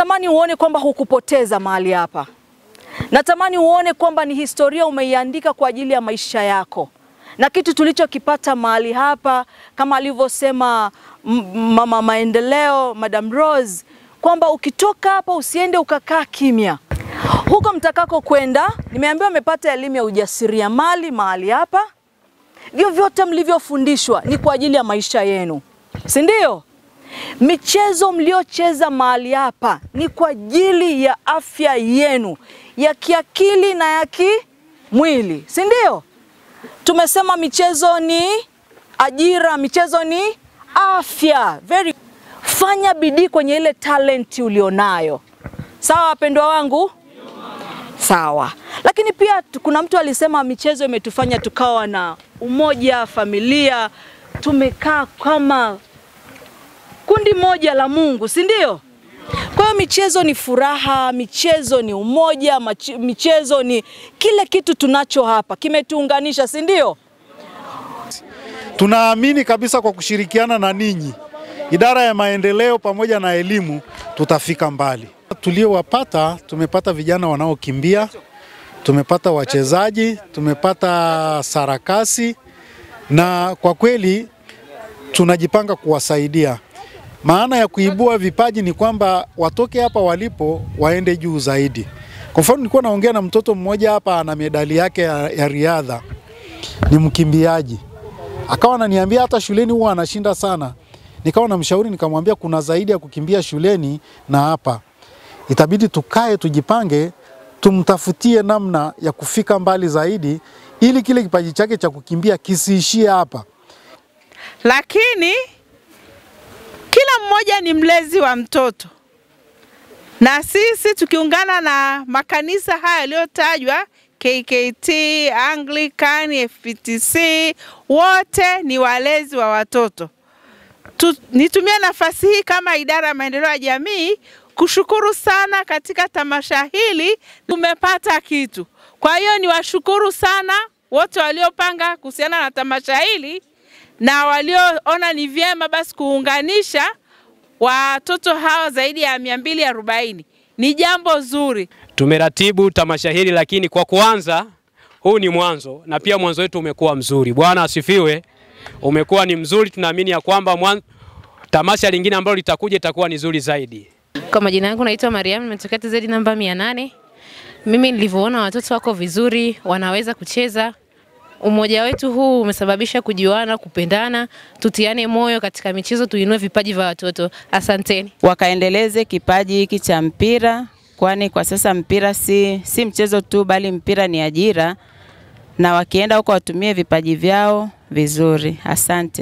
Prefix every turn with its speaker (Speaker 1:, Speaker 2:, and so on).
Speaker 1: natamani uone kwamba hukupoteza mahali hapa. Natamani uone kwamba ni historia umeiandika kwa ajili ya maisha yako na kitu tulichokipata mahali hapa, kama alivyosema mama maendeleo, Madam Rose, kwamba ukitoka hapa usiende ukakaa kimya. Huko mtakako kwenda, nimeambiwa amepata elimu ya ujasiriamali mahali hapa. Vyovyote mlivyofundishwa ni kwa ajili ya maisha yenu, si ndio? Michezo mliocheza mahali hapa ni kwa ajili ya afya yenu ya kiakili na ya kimwili, si ndio? Tumesema michezo ni ajira, michezo ni afya. Very fanya bidii kwenye ile talenti ulionayo. Sawa wapendwa wangu? Sawa. Lakini pia kuna mtu alisema michezo imetufanya tukawa na umoja familia, tumekaa kama kundi moja la Mungu, si ndio? Kwa hiyo michezo ni furaha, michezo ni umoja, michezo ni kile kitu tunacho hapa, kimetuunganisha, si ndio?
Speaker 2: Tunaamini kabisa kwa kushirikiana na ninyi, idara ya maendeleo pamoja na elimu, tutafika mbali. Tuliowapata, tumepata vijana wanaokimbia, tumepata wachezaji, tumepata sarakasi, na kwa kweli tunajipanga kuwasaidia maana ya kuibua vipaji ni kwamba watoke hapa walipo waende juu zaidi. Kwa mfano, nilikuwa naongea na mtoto mmoja hapa ana medali yake ya, ya riadha, ni mkimbiaji, akawa ananiambia hata shuleni huwa anashinda sana. Nikawa namshauri nikamwambia, kuna zaidi ya kukimbia shuleni na hapa, itabidi tukae tujipange, tumtafutie namna ya kufika mbali zaidi, ili kile kipaji chake cha kukimbia kisiishie hapa, lakini kila mmoja ni mlezi wa mtoto,
Speaker 3: na sisi tukiungana na makanisa haya yaliyotajwa KKT, Anglican, FPTC, wote ni walezi wa watoto. Tu, nitumie nafasi hii kama idara ya maendeleo ya jamii kushukuru sana katika tamasha hili, tumepata kitu. Kwa hiyo niwashukuru sana wote waliopanga kuhusiana na tamasha hili na walioona ni vyema basi kuunganisha watoto hawa zaidi ya mbili arobaini ni jambo zuri.
Speaker 2: Tumeratibu tamasha hili, lakini kwa kuanza, huu ni mwanzo, na pia mwanzo wetu umekuwa mzuri. Bwana asifiwe, umekuwa ni mzuri. Tunaamini ya kwamba mwanzo, tamasha lingine ambalo litakuja itakuwa ni zuri zaidi.
Speaker 3: Kwa majina yangu naitwa Mariam, nimetokea TZ namba 800. Mimi nilivyoona watoto wako vizuri, wanaweza kucheza Umoja wetu huu umesababisha kujuana, kupendana, tutiane moyo katika michezo, tuinue vipaji vya watoto. Asanteni. Wakaendeleze kipaji hiki cha mpira, kwani kwa sasa mpira si, si mchezo tu, bali mpira ni ajira, na wakienda huko watumie vipaji vyao vizuri. Asante.